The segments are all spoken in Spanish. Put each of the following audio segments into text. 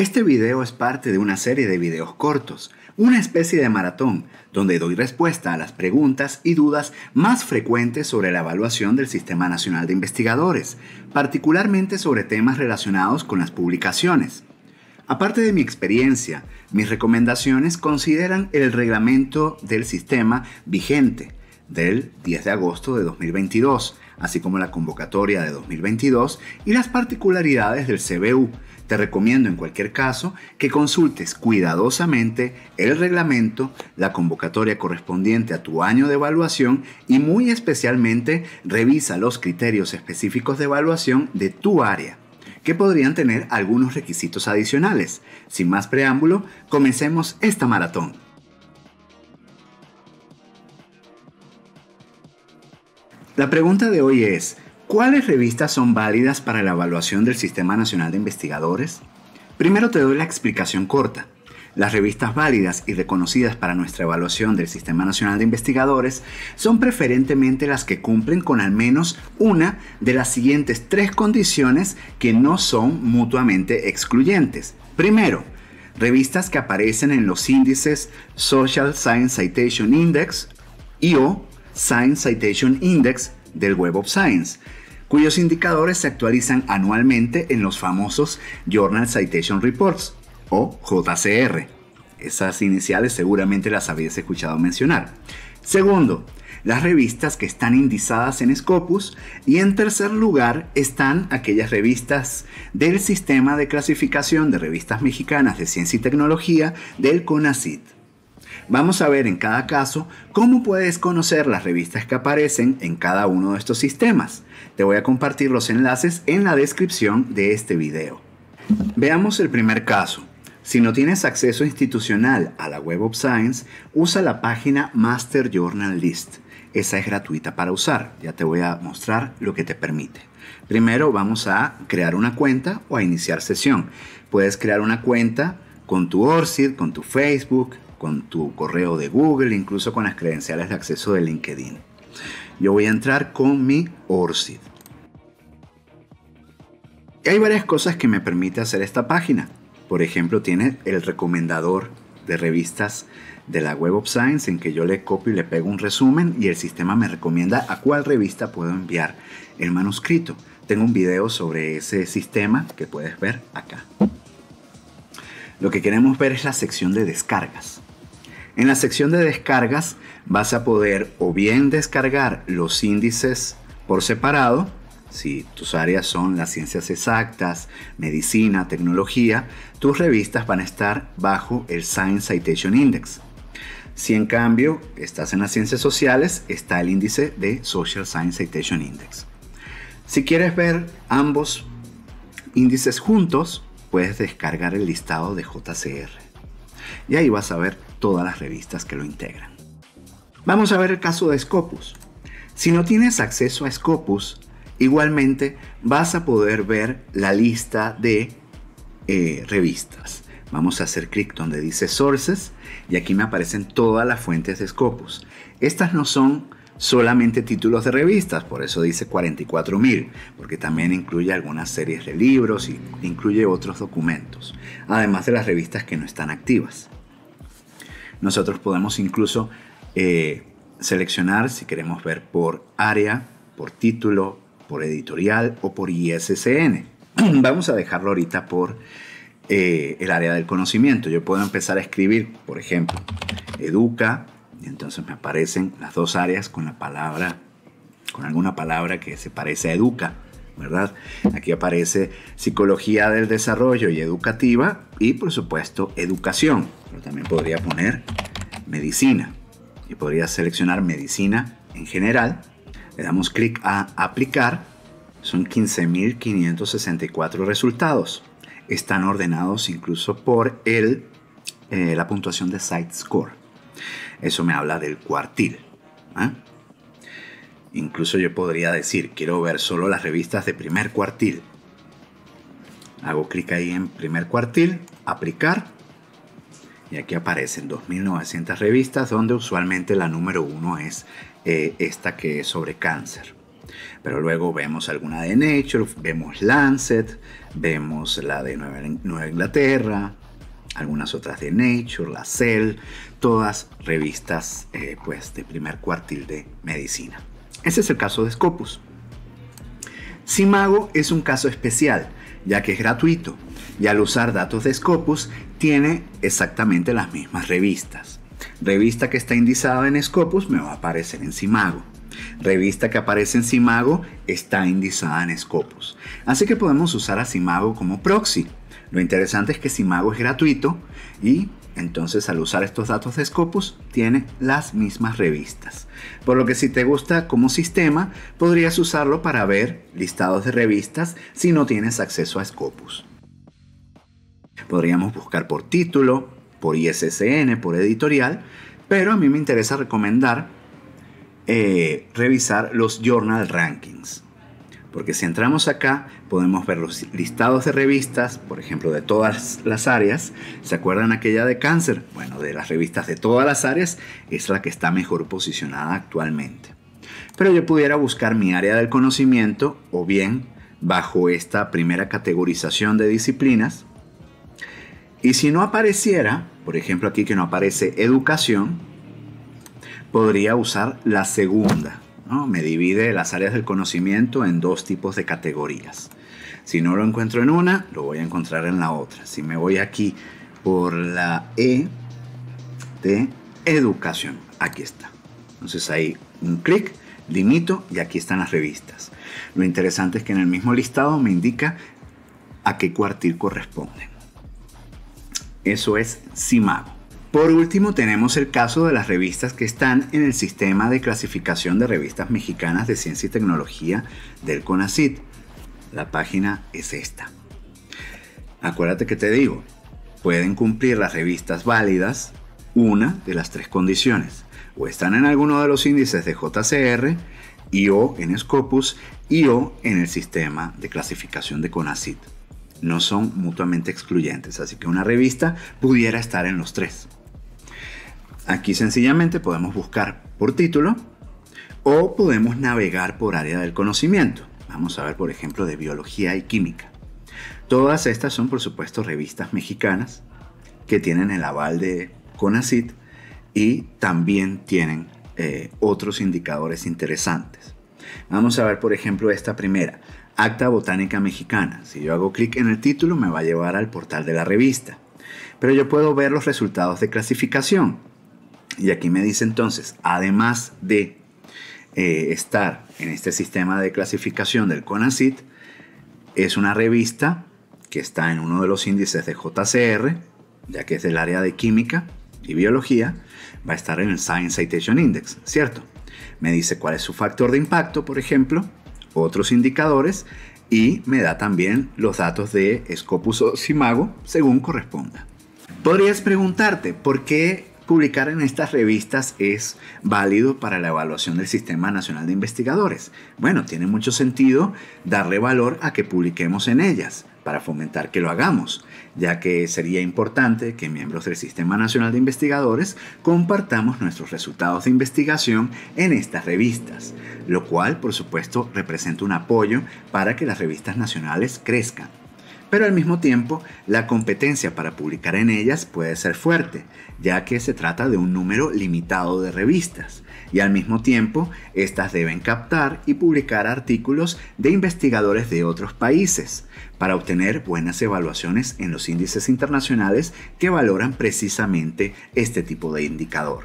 Este video es parte de una serie de videos cortos, una especie de maratón, donde doy respuesta a las preguntas y dudas más frecuentes sobre la evaluación del Sistema Nacional de Investigadores, particularmente sobre temas relacionados con las publicaciones. Aparte de mi experiencia, mis recomendaciones consideran el reglamento del sistema vigente del 10 de agosto de 2022 así como la convocatoria de 2022 y las particularidades del CBU. Te recomiendo en cualquier caso que consultes cuidadosamente el reglamento, la convocatoria correspondiente a tu año de evaluación y muy especialmente revisa los criterios específicos de evaluación de tu área que podrían tener algunos requisitos adicionales. Sin más preámbulo, comencemos esta maratón. La pregunta de hoy es, ¿cuáles revistas son válidas para la evaluación del Sistema Nacional de Investigadores? Primero te doy la explicación corta. Las revistas válidas y reconocidas para nuestra evaluación del Sistema Nacional de Investigadores son preferentemente las que cumplen con al menos una de las siguientes tres condiciones que no son mutuamente excluyentes. Primero, revistas que aparecen en los índices Social Science Citation Index y o Science Citation Index del Web of Science, cuyos indicadores se actualizan anualmente en los famosos Journal Citation Reports o JCR. Esas iniciales seguramente las habéis escuchado mencionar. Segundo, las revistas que están indizadas en Scopus y en tercer lugar están aquellas revistas del sistema de clasificación de revistas mexicanas de ciencia y tecnología del CONACYT. Vamos a ver en cada caso cómo puedes conocer las revistas que aparecen en cada uno de estos sistemas. Te voy a compartir los enlaces en la descripción de este video. Veamos el primer caso. Si no tienes acceso institucional a la Web of Science, usa la página Master Journal List. Esa es gratuita para usar. Ya te voy a mostrar lo que te permite. Primero vamos a crear una cuenta o a iniciar sesión. Puedes crear una cuenta con tu ORCID, con tu Facebook, con tu correo de Google, incluso con las credenciales de acceso de LinkedIn. Yo voy a entrar con mi ORCID. Y hay varias cosas que me permite hacer esta página. Por ejemplo, tiene el recomendador de revistas de la Web of Science en que yo le copio y le pego un resumen y el sistema me recomienda a cuál revista puedo enviar el manuscrito. Tengo un video sobre ese sistema que puedes ver acá. Lo que queremos ver es la sección de descargas. En la sección de descargas vas a poder o bien descargar los índices por separado, si tus áreas son las ciencias exactas, medicina, tecnología, tus revistas van a estar bajo el Science Citation Index. Si en cambio estás en las ciencias sociales, está el índice de Social Science Citation Index. Si quieres ver ambos índices juntos, puedes descargar el listado de JCR y ahí vas a ver todas las revistas que lo integran. Vamos a ver el caso de Scopus. Si no tienes acceso a Scopus, igualmente vas a poder ver la lista de eh, revistas. Vamos a hacer clic donde dice Sources y aquí me aparecen todas las fuentes de Scopus. Estas no son solamente títulos de revistas, por eso dice 44.000, porque también incluye algunas series de libros y incluye otros documentos, además de las revistas que no están activas. Nosotros podemos incluso eh, seleccionar si queremos ver por área, por título, por editorial o por ISSN. Vamos a dejarlo ahorita por eh, el área del conocimiento. Yo puedo empezar a escribir, por ejemplo, educa, y entonces me aparecen las dos áreas con la palabra, con alguna palabra que se parece a educa. ¿verdad? Aquí aparece psicología del desarrollo y educativa y por supuesto educación, pero también podría poner medicina y podría seleccionar medicina en general. Le damos clic a aplicar, son 15.564 resultados. Están ordenados incluso por el, eh, la puntuación de Site Score. Eso me habla del cuartil. ¿ah? Incluso yo podría decir, quiero ver solo las revistas de primer cuartil. Hago clic ahí en primer cuartil, aplicar. Y aquí aparecen 2.900 revistas donde usualmente la número uno es eh, esta que es sobre cáncer. Pero luego vemos alguna de Nature, vemos Lancet, vemos la de Nueva Inglaterra, algunas otras de Nature, la Cell, todas revistas eh, pues de primer cuartil de medicina. Ese es el caso de Scopus. Simago es un caso especial, ya que es gratuito, y al usar datos de Scopus tiene exactamente las mismas revistas. Revista que está indizada en Scopus me va a aparecer en Simago. Revista que aparece en Simago está indizada en Scopus. Así que podemos usar a Simago como proxy. Lo interesante es que Simago es gratuito y entonces al usar estos datos de Scopus tiene las mismas revistas. Por lo que si te gusta como sistema, podrías usarlo para ver listados de revistas si no tienes acceso a Scopus. Podríamos buscar por título, por ISSN, por editorial, pero a mí me interesa recomendar eh, revisar los Journal Rankings. Porque si entramos acá, podemos ver los listados de revistas, por ejemplo, de todas las áreas. ¿Se acuerdan aquella de cáncer? Bueno, de las revistas de todas las áreas es la que está mejor posicionada actualmente. Pero yo pudiera buscar mi área del conocimiento o bien bajo esta primera categorización de disciplinas. Y si no apareciera, por ejemplo aquí que no aparece educación, podría usar la segunda me divide las áreas del conocimiento en dos tipos de categorías. Si no lo encuentro en una, lo voy a encontrar en la otra. Si me voy aquí por la E de educación, aquí está. Entonces ahí un clic, limito y aquí están las revistas. Lo interesante es que en el mismo listado me indica a qué cuartil corresponden. Eso es Simago. Por último, tenemos el caso de las revistas que están en el sistema de clasificación de revistas mexicanas de ciencia y tecnología del CONACIT. La página es esta. Acuérdate que te digo, pueden cumplir las revistas válidas una de las tres condiciones. O están en alguno de los índices de JCR, y o en Scopus y o en el sistema de clasificación de CONACIT. No son mutuamente excluyentes, así que una revista pudiera estar en los tres. Aquí sencillamente podemos buscar por título o podemos navegar por área del conocimiento. Vamos a ver, por ejemplo, de biología y química. Todas estas son, por supuesto, revistas mexicanas que tienen el aval de CONACIT y también tienen eh, otros indicadores interesantes. Vamos a ver, por ejemplo, esta primera, Acta Botánica Mexicana. Si yo hago clic en el título, me va a llevar al portal de la revista. Pero yo puedo ver los resultados de clasificación. Y aquí me dice entonces, además de eh, estar en este sistema de clasificación del CONACIT, es una revista que está en uno de los índices de JCR, ya que es del área de química y biología, va a estar en el Science Citation Index, ¿cierto? Me dice cuál es su factor de impacto, por ejemplo, otros indicadores y me da también los datos de Scopus o Simago según corresponda. Podrías preguntarte por qué Publicar en estas revistas es válido para la evaluación del Sistema Nacional de Investigadores. Bueno, tiene mucho sentido darle valor a que publiquemos en ellas para fomentar que lo hagamos, ya que sería importante que miembros del Sistema Nacional de Investigadores compartamos nuestros resultados de investigación en estas revistas, lo cual por supuesto representa un apoyo para que las revistas nacionales crezcan pero al mismo tiempo la competencia para publicar en ellas puede ser fuerte, ya que se trata de un número limitado de revistas, y al mismo tiempo estas deben captar y publicar artículos de investigadores de otros países, para obtener buenas evaluaciones en los índices internacionales que valoran precisamente este tipo de indicador.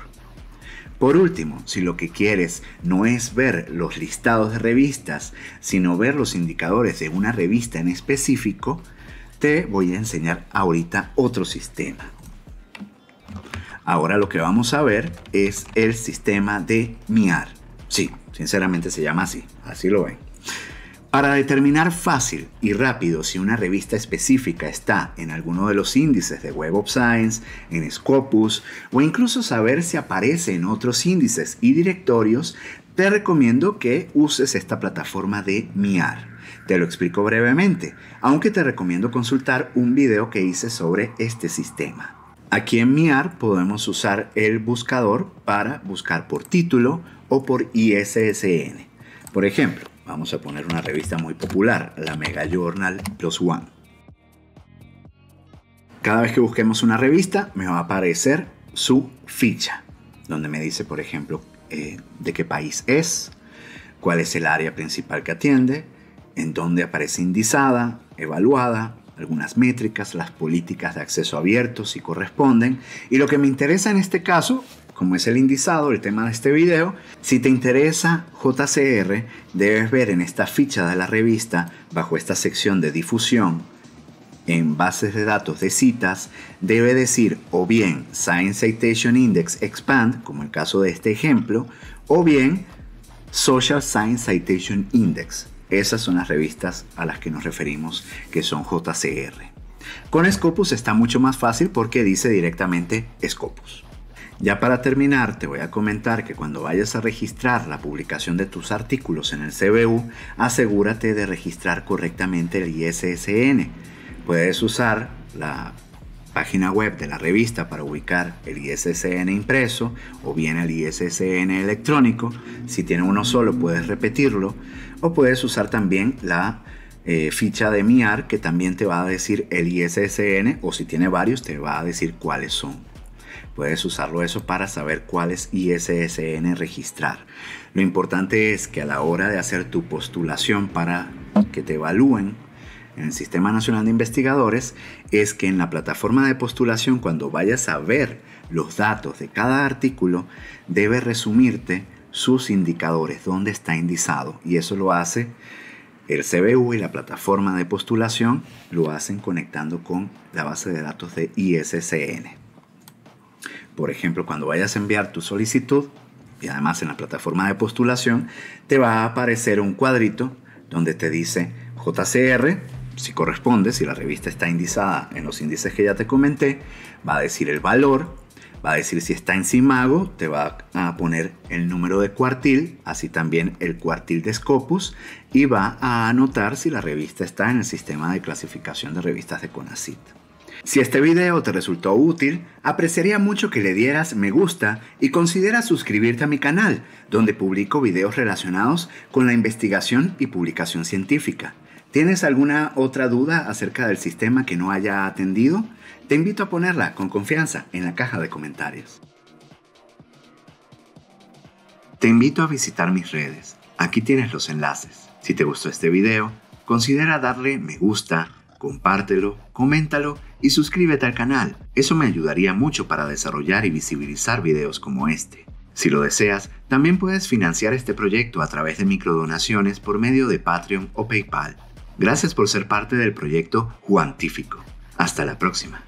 Por último, si lo que quieres no es ver los listados de revistas, sino ver los indicadores de una revista en específico, te voy a enseñar ahorita otro sistema. Ahora lo que vamos a ver es el sistema de MIAR. Sí, sinceramente se llama así, así lo ven. Para determinar fácil y rápido si una revista específica está en alguno de los índices de Web of Science, en Scopus o incluso saber si aparece en otros índices y directorios, te recomiendo que uses esta plataforma de MIAR. Te lo explico brevemente, aunque te recomiendo consultar un video que hice sobre este sistema. Aquí en MIAR podemos usar el buscador para buscar por título o por ISSN. Por ejemplo, vamos a poner una revista muy popular, la Mega Journal Plus One. Cada vez que busquemos una revista me va a aparecer su ficha, donde me dice, por ejemplo, eh, de qué país es, cuál es el área principal que atiende, en donde aparece indizada, evaluada, algunas métricas, las políticas de acceso abierto si corresponden. Y lo que me interesa en este caso, como es el indizado, el tema de este video, si te interesa JCR, debes ver en esta ficha de la revista, bajo esta sección de difusión, en bases de datos de citas, debe decir o bien Science Citation Index Expand, como el caso de este ejemplo, o bien Social Science Citation Index. Esas son las revistas a las que nos referimos, que son JCR. Con Scopus está mucho más fácil porque dice directamente Scopus. Ya para terminar, te voy a comentar que cuando vayas a registrar la publicación de tus artículos en el CBU, asegúrate de registrar correctamente el ISSN. Puedes usar la página web de la revista para ubicar el ISSN impreso o bien el ISSN electrónico. Si tiene uno solo puedes repetirlo o puedes usar también la eh, ficha de MIAR que también te va a decir el ISSN o si tiene varios te va a decir cuáles son. Puedes usarlo eso para saber cuál es ISSN registrar. Lo importante es que a la hora de hacer tu postulación para que te evalúen en el Sistema Nacional de Investigadores es que en la plataforma de postulación, cuando vayas a ver los datos de cada artículo, debe resumirte sus indicadores, dónde está indizado. Y eso lo hace el CBU y la plataforma de postulación, lo hacen conectando con la base de datos de ISSN. Por ejemplo, cuando vayas a enviar tu solicitud, y además en la plataforma de postulación, te va a aparecer un cuadrito donde te dice JCR si corresponde, si la revista está indizada en los índices que ya te comenté, va a decir el valor, va a decir si está en mago, te va a poner el número de cuartil, así también el cuartil de Scopus, y va a anotar si la revista está en el sistema de clasificación de revistas de Conacit. Si este video te resultó útil, apreciaría mucho que le dieras me gusta y consideras suscribirte a mi canal, donde publico videos relacionados con la investigación y publicación científica. ¿Tienes alguna otra duda acerca del sistema que no haya atendido? Te invito a ponerla con confianza en la caja de comentarios. Te invito a visitar mis redes. Aquí tienes los enlaces. Si te gustó este video, considera darle me gusta, compártelo, coméntalo y suscríbete al canal. Eso me ayudaría mucho para desarrollar y visibilizar videos como este. Si lo deseas, también puedes financiar este proyecto a través de microdonaciones por medio de Patreon o PayPal. Gracias por ser parte del proyecto Juantífico. Hasta la próxima.